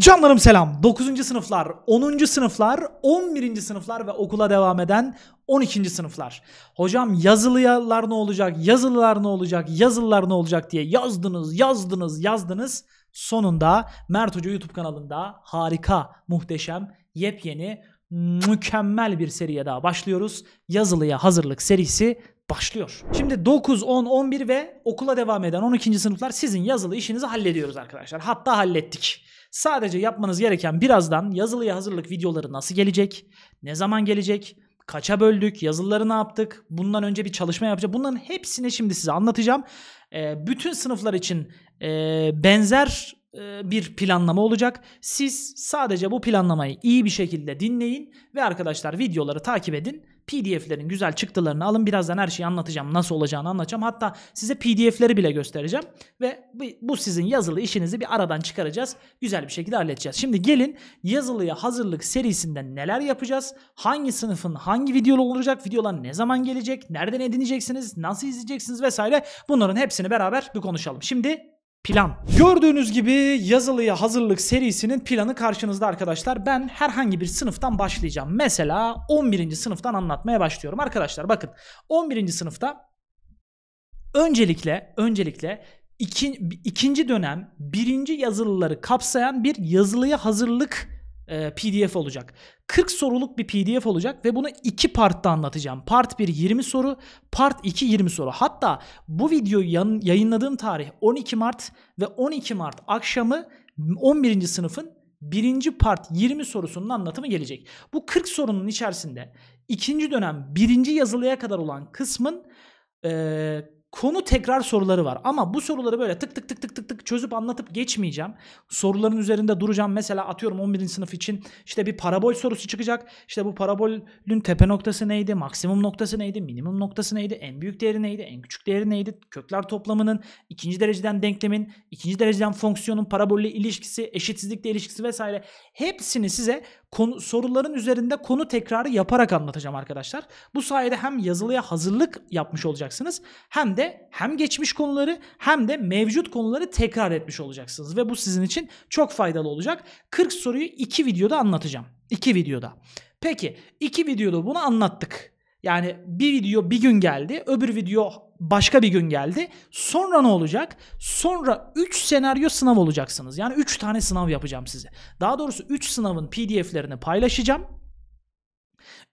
Canlarım selam. 9. sınıflar, 10. sınıflar, 11. sınıflar ve okula devam eden 12. sınıflar. Hocam yazılılar ne olacak, yazılılar ne olacak, yazılılar ne olacak diye yazdınız, yazdınız, yazdınız. Sonunda Mert Hoca YouTube kanalında harika, muhteşem, yepyeni, mükemmel bir seriye daha başlıyoruz. Yazılıya hazırlık serisi başlıyor. Şimdi 9, 10, 11 ve okula devam eden 12. sınıflar sizin yazılı işinizi hallediyoruz arkadaşlar. Hatta hallettik. Sadece yapmanız gereken birazdan yazılıya hazırlık videoları nasıl gelecek, ne zaman gelecek, kaça böldük, yazıları ne yaptık, bundan önce bir çalışma yapacağız, Bunların hepsini şimdi size anlatacağım. E, bütün sınıflar için e, benzer e, bir planlama olacak. Siz sadece bu planlamayı iyi bir şekilde dinleyin ve arkadaşlar videoları takip edin. PDF'lerin güzel çıktılarını alın. Birazdan her şeyi anlatacağım. Nasıl olacağını anlatacağım. Hatta size PDF'leri bile göstereceğim. Ve bu sizin yazılı işinizi bir aradan çıkaracağız. Güzel bir şekilde halledeceğiz. Şimdi gelin yazılıya hazırlık serisinde neler yapacağız? Hangi sınıfın hangi videolu olacak? Videolar ne zaman gelecek? Nereden edineceksiniz? Nasıl izleyeceksiniz? Vesaire. Bunların hepsini beraber bir konuşalım. Şimdi plan. Gördüğünüz gibi yazılıya hazırlık serisinin planı karşınızda arkadaşlar. Ben herhangi bir sınıftan başlayacağım. Mesela 11. sınıftan anlatmaya başlıyorum. Arkadaşlar bakın 11. sınıfta öncelikle öncelikle iki, ikinci dönem birinci yazılıları kapsayan bir yazılıya hazırlık e, PDF olacak. 40 soruluk bir PDF olacak ve bunu iki partta anlatacağım. Part 1 20 soru, part 2 20 soru. Hatta bu videoyu yayınladığım tarih 12 Mart ve 12 Mart akşamı 11. sınıfın birinci part 20 sorusunun anlatımı gelecek. Bu 40 sorunun içerisinde ikinci dönem birinci yazılıya kadar olan kısmın e, konu tekrar soruları var. Ama bu soruları böyle tık tık tık tık tık tık çözüp anlatıp geçmeyeceğim. Soruların üzerinde duracağım. Mesela atıyorum 11. sınıf için işte bir parabol sorusu çıkacak. İşte bu parabolün tepe noktası neydi? Maksimum noktası neydi? Minimum noktası neydi? En büyük değeri neydi? En küçük değeri neydi? Kökler toplamının, ikinci dereceden denklemin, ikinci dereceden fonksiyonun parabolle ilişkisi, eşitsizlikle ilişkisi vesaire. Hepsini size konu, soruların üzerinde konu tekrarı yaparak anlatacağım arkadaşlar. Bu sayede hem yazılıya hazırlık yapmış olacaksınız hem de hem geçmiş konuları hem de mevcut konuları tekrar etmiş olacaksınız ve bu sizin için çok faydalı olacak. 40 soruyu 2 videoda anlatacağım. 2 videoda. Peki 2 videoda bunu anlattık. Yani bir video bir gün geldi, öbür video başka bir gün geldi. Sonra ne olacak? Sonra 3 senaryo sınav olacaksınız. Yani 3 tane sınav yapacağım size. Daha doğrusu 3 sınavın PDF'lerini paylaşacağım.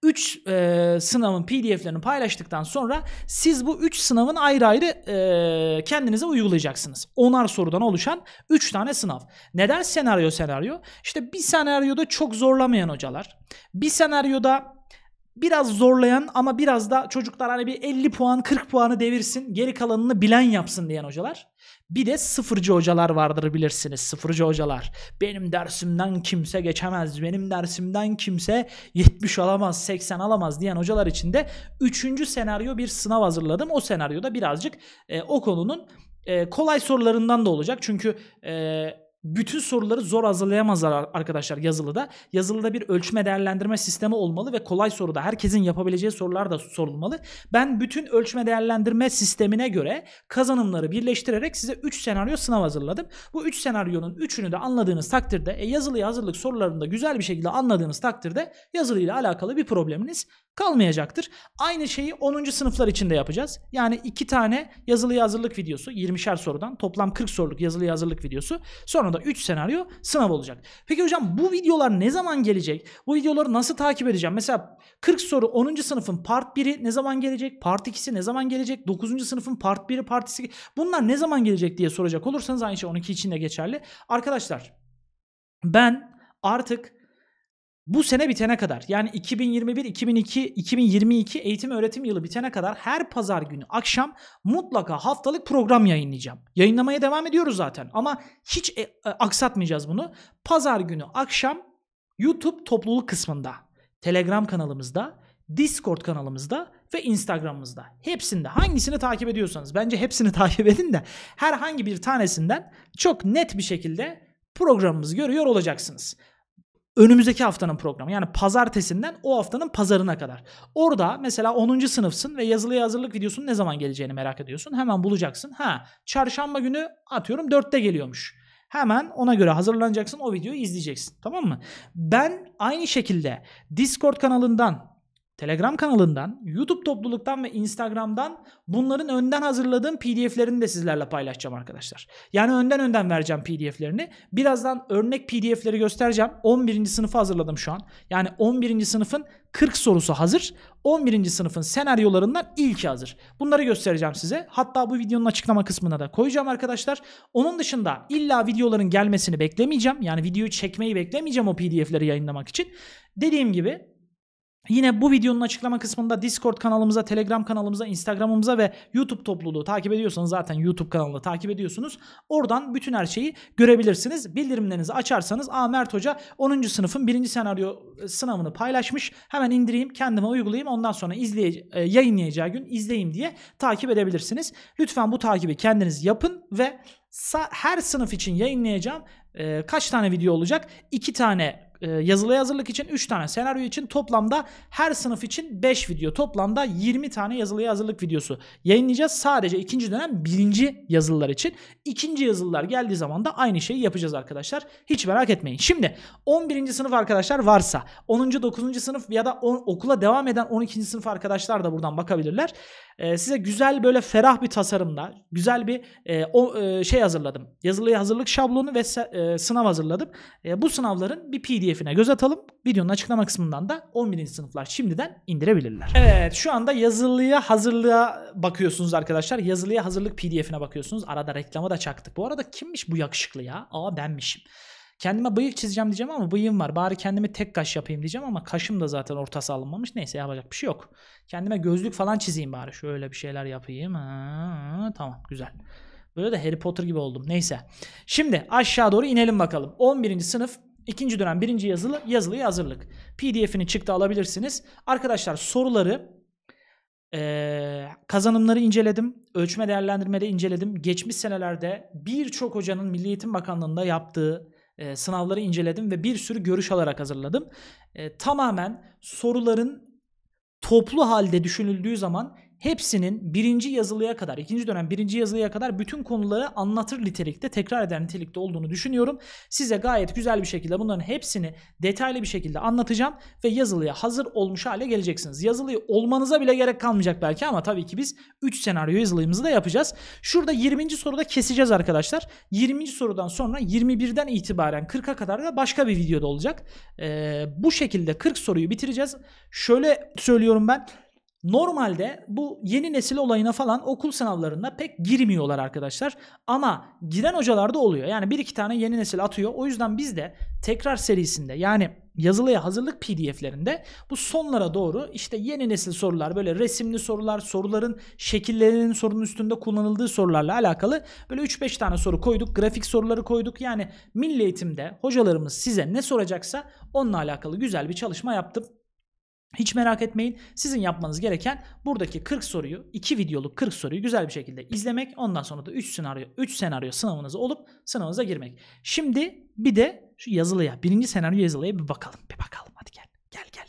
3 e, sınavın PDF'lerini paylaştıktan sonra siz bu 3 sınavın ayrı ayrı e, kendinize uygulayacaksınız. Onar sorudan oluşan 3 tane sınav. Neden senaryo senaryo? İşte bir senaryoda çok zorlamayan hocalar, bir senaryoda biraz zorlayan ama biraz da çocuklar hani bir 50 puan 40 puanı devirsin geri kalanını bilen yapsın diyen hocalar. Bir de sıfırcı hocalar vardır bilirsiniz sıfırcı hocalar. Benim dersimden kimse geçemez, benim dersimden kimse 70 alamaz, 80 alamaz diyen hocalar için de 3. senaryo bir sınav hazırladım. O senaryoda birazcık e, o konunun e, kolay sorularından da olacak. Çünkü e, bütün soruları zor hazırlayamazlar arkadaşlar yazılıda. Yazılıda bir ölçme değerlendirme sistemi olmalı ve kolay soruda herkesin yapabileceği sorular da sorulmalı. Ben bütün ölçme değerlendirme sistemine göre kazanımları birleştirerek size 3 senaryo sınav hazırladım. Bu 3 senaryonun 3'ünü de anladığınız takdirde e, yazılıya hazırlık sorularında güzel bir şekilde anladığınız takdirde yazılıyla alakalı bir probleminiz kalmayacaktır. Aynı şeyi 10. sınıflar için de yapacağız. Yani 2 tane yazılı hazırlık videosu 20'şer sorudan toplam 40 soruluk yazılı hazırlık videosu. Sonra da 3 senaryo sınav olacak. Peki hocam bu videolar ne zaman gelecek? Bu videoları nasıl takip edeceğim? Mesela 40 soru 10. sınıfın part 1'i ne zaman gelecek? Part 2'si ne zaman gelecek? 9. sınıfın part 1'i part 2'si bunlar ne zaman gelecek diye soracak olursanız aynı şey 12 için de geçerli. Arkadaşlar ben artık bu sene bitene kadar yani 2021 2002 2022 eğitim öğretim yılı bitene kadar her pazar günü akşam mutlaka haftalık program yayınlayacağım. Yayınlamaya devam ediyoruz zaten ama hiç e, e, aksatmayacağız bunu. Pazar günü akşam YouTube topluluk kısmında, Telegram kanalımızda, Discord kanalımızda ve Instagram'ımızda. Hepsinde hangisini takip ediyorsanız bence hepsini takip edin de herhangi bir tanesinden çok net bir şekilde programımızı görüyor olacaksınız önümüzdeki haftanın programı yani pazartesinden o haftanın pazarına kadar. Orada mesela 10. sınıfsın ve yazılıya hazırlık videosunun ne zaman geleceğini merak ediyorsun. Hemen bulacaksın. Ha çarşamba günü atıyorum 4'te geliyormuş. Hemen ona göre hazırlanacaksın o videoyu izleyeceksin. Tamam mı? Ben aynı şekilde Discord kanalından Telegram kanalından, YouTube topluluktan ve Instagram'dan bunların önden hazırladığım PDF'lerini de sizlerle paylaşacağım arkadaşlar. Yani önden önden vereceğim PDF'lerini. Birazdan örnek PDF'leri göstereceğim. 11. sınıfı hazırladım şu an. Yani 11. sınıfın 40 sorusu hazır. 11. sınıfın senaryolarından ilki hazır. Bunları göstereceğim size. Hatta bu videonun açıklama kısmına da koyacağım arkadaşlar. Onun dışında illa videoların gelmesini beklemeyeceğim. Yani videoyu çekmeyi beklemeyeceğim o PDF'leri yayınlamak için. Dediğim gibi Yine bu videonun açıklama kısmında Discord kanalımıza, Telegram kanalımıza, Instagram'ımıza ve YouTube topluluğu takip ediyorsanız zaten YouTube kanalını takip ediyorsunuz. Oradan bütün her şeyi görebilirsiniz. Bildirimlerinizi açarsanız Aa Mert Hoca 10. sınıfın 1. senaryo e, sınavını paylaşmış. Hemen indireyim, kendime uygulayayım. Ondan sonra izleye e, yayınlayacağı gün izleyeyim diye takip edebilirsiniz. Lütfen bu takibi kendiniz yapın ve her sınıf için yayınlayacağım e, kaç tane video olacak? 2 tane e, yazılıya hazırlık için 3 tane, senaryo için toplamda her sınıf için 5 video. Toplamda 20 tane yazılıya hazırlık videosu yayınlayacağız. Sadece ikinci dönem birinci yazılılar için. ikinci yazılılar geldiği zaman da aynı şeyi yapacağız arkadaşlar. Hiç merak etmeyin. Şimdi 11. sınıf arkadaşlar varsa 10. 9. sınıf ya da 10, okula devam eden 12. sınıf arkadaşlar da buradan bakabilirler. E, size güzel böyle ferah bir tasarımda, güzel bir e, o, e, şey hazırladım. Yazılıya hazırlık şablonu ve e, sınav hazırladım. E, bu sınavların bir PDF PDF'ine göz atalım. Videonun açıklama kısmından da 11. sınıflar şimdiden indirebilirler. Evet şu anda yazılıya hazırlığa bakıyorsunuz arkadaşlar. Yazılıya hazırlık PDF'ine bakıyorsunuz. Arada reklama da çaktık. Bu arada kimmiş bu yakışıklı ya? Aa benmişim. Kendime bıyık çizeceğim diyeceğim ama bıyığım var. Bari kendimi tek kaş yapayım diyeceğim ama kaşım da zaten ortası alınmamış. Neyse yapacak bir şey yok. Kendime gözlük falan çizeyim bari. Şöyle bir şeyler yapayım. Ha, tamam güzel. Böyle de Harry Potter gibi oldum. Neyse. Şimdi aşağı doğru inelim bakalım. 11. sınıf İkinci dönem birinci yazılı, yazılıya hazırlık. PDF'ini çıktı alabilirsiniz. Arkadaşlar soruları ee, kazanımları inceledim. Ölçme değerlendirmede inceledim. Geçmiş senelerde birçok hocanın Milli Eğitim Bakanlığı'nda yaptığı e, sınavları inceledim ve bir sürü görüş alarak hazırladım. E, tamamen soruların toplu halde düşünüldüğü zaman hepsinin birinci yazılıya kadar, ikinci dönem birinci yazılıya kadar bütün konuları anlatır nitelikte, tekrar eder nitelikte olduğunu düşünüyorum. Size gayet güzel bir şekilde bunların hepsini detaylı bir şekilde anlatacağım ve yazılıya hazır olmuş hale geleceksiniz. Yazılıyı olmanıza bile gerek kalmayacak belki ama tabii ki biz 3 senaryo yazılımımızı da yapacağız. Şurada 20. soruda keseceğiz arkadaşlar. 20. sorudan sonra 21'den itibaren 40'a kadar da başka bir videoda olacak. Ee, bu şekilde 40 soruyu bitireceğiz. Şöyle söylüyorum ben. Normalde bu yeni nesil olayına falan okul sınavlarında pek girmiyorlar arkadaşlar. Ama giren hocalarda oluyor. Yani bir iki tane yeni nesil atıyor. O yüzden biz de tekrar serisinde yani yazılıya hazırlık pdf'lerinde bu sonlara doğru işte yeni nesil sorular böyle resimli sorular soruların şekillerinin sorunun üstünde kullanıldığı sorularla alakalı böyle 3-5 tane soru koyduk grafik soruları koyduk yani milli eğitimde hocalarımız size ne soracaksa onunla alakalı güzel bir çalışma yaptım. Hiç merak etmeyin. Sizin yapmanız gereken buradaki 40 soruyu, 2 videoluk 40 soruyu güzel bir şekilde izlemek. Ondan sonra da 3 senaryo, 3 senaryo sınavınız olup sınavınıza girmek. Şimdi bir de şu yazılıya, birinci senaryo yazılıya bir bakalım. Bir bakalım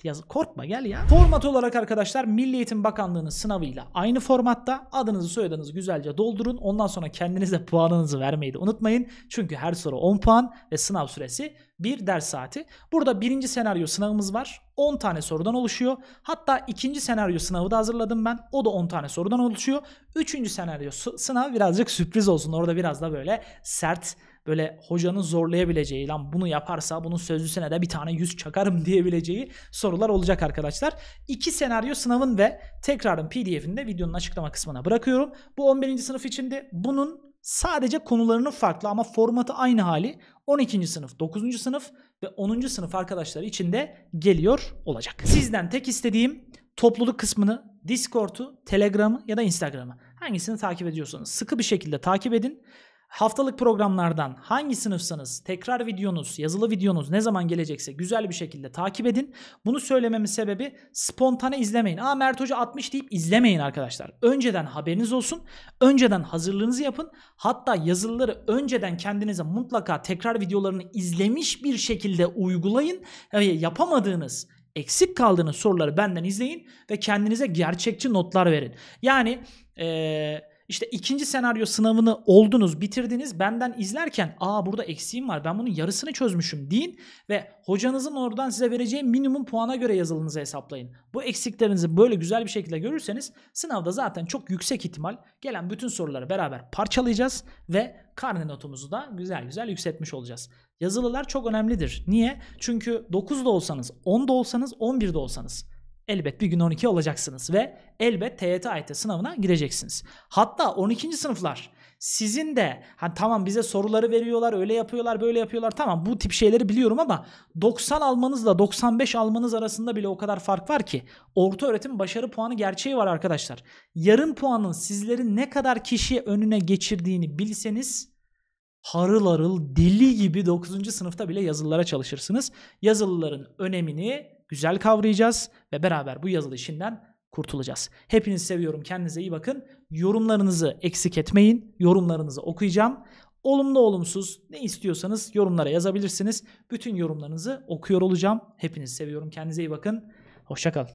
yaz korkma gel ya. Format olarak arkadaşlar Milli Eğitim Bakanlığı'nın sınavıyla aynı formatta adınızı soyadınızı güzelce doldurun. Ondan sonra kendinize puanınızı vermeyi de unutmayın. Çünkü her soru 10 puan ve sınav süresi bir ders saati. Burada birinci senaryo sınavımız var. 10 tane sorudan oluşuyor. Hatta ikinci senaryo sınavı da hazırladım ben. O da 10 tane sorudan oluşuyor. Üçüncü senaryo sınav birazcık sürpriz olsun. Orada biraz da böyle sert böyle hocanın zorlayabileceği lan bunu yaparsa bunun sözlüsüne de bir tane yüz çakarım diyebileceği sorular olacak arkadaşlar. İki senaryo sınavın ve tekrarın pdf'ini de videonun açıklama kısmına bırakıyorum. Bu 11. sınıf içinde bunun sadece konularının farklı ama formatı aynı hali 12. sınıf, 9. sınıf ve 10. sınıf arkadaşları için de geliyor olacak. Sizden tek istediğim topluluk kısmını Discord'u, Telegram'ı ya da Instagram'ı hangisini takip ediyorsanız sıkı bir şekilde takip edin. Haftalık programlardan hangi sınıfsanız tekrar videonuz, yazılı videonuz ne zaman gelecekse güzel bir şekilde takip edin. Bunu söylememin sebebi spontane izlemeyin. Aa Mert Hoca 60 deyip izlemeyin arkadaşlar. Önceden haberiniz olsun. Önceden hazırlığınızı yapın. Hatta yazılıları önceden kendinize mutlaka tekrar videolarını izlemiş bir şekilde uygulayın. Yani yapamadığınız eksik kaldığınız soruları benden izleyin ve kendinize gerçekçi notlar verin. Yani eee işte ikinci senaryo sınavını oldunuz, bitirdiniz. Benden izlerken aa burada eksiğim var ben bunun yarısını çözmüşüm deyin ve hocanızın oradan size vereceği minimum puana göre yazılınızı hesaplayın. Bu eksiklerinizi böyle güzel bir şekilde görürseniz sınavda zaten çok yüksek ihtimal gelen bütün soruları beraber parçalayacağız ve karne notumuzu da güzel güzel yükseltmiş olacağız. Yazılılar çok önemlidir. Niye? Çünkü 9'da olsanız, 10'da olsanız, 11'de olsanız elbet bir gün 12 olacaksınız ve elbet TYT AYT e sınavına gireceksiniz. Hatta 12. sınıflar sizin de hani tamam bize soruları veriyorlar öyle yapıyorlar böyle yapıyorlar tamam bu tip şeyleri biliyorum ama 90 almanızla 95 almanız arasında bile o kadar fark var ki orta öğretim başarı puanı gerçeği var arkadaşlar. Yarım puanın sizleri ne kadar kişi önüne geçirdiğini bilseniz harıl harıl deli gibi 9. sınıfta bile yazılılara çalışırsınız. Yazılıların önemini güzel kavrayacağız ve beraber bu yazılı işinden kurtulacağız. Hepinizi seviyorum. Kendinize iyi bakın. Yorumlarınızı eksik etmeyin. Yorumlarınızı okuyacağım. Olumlu olumsuz ne istiyorsanız yorumlara yazabilirsiniz. Bütün yorumlarınızı okuyor olacağım. Hepinizi seviyorum. Kendinize iyi bakın. Hoşçakalın.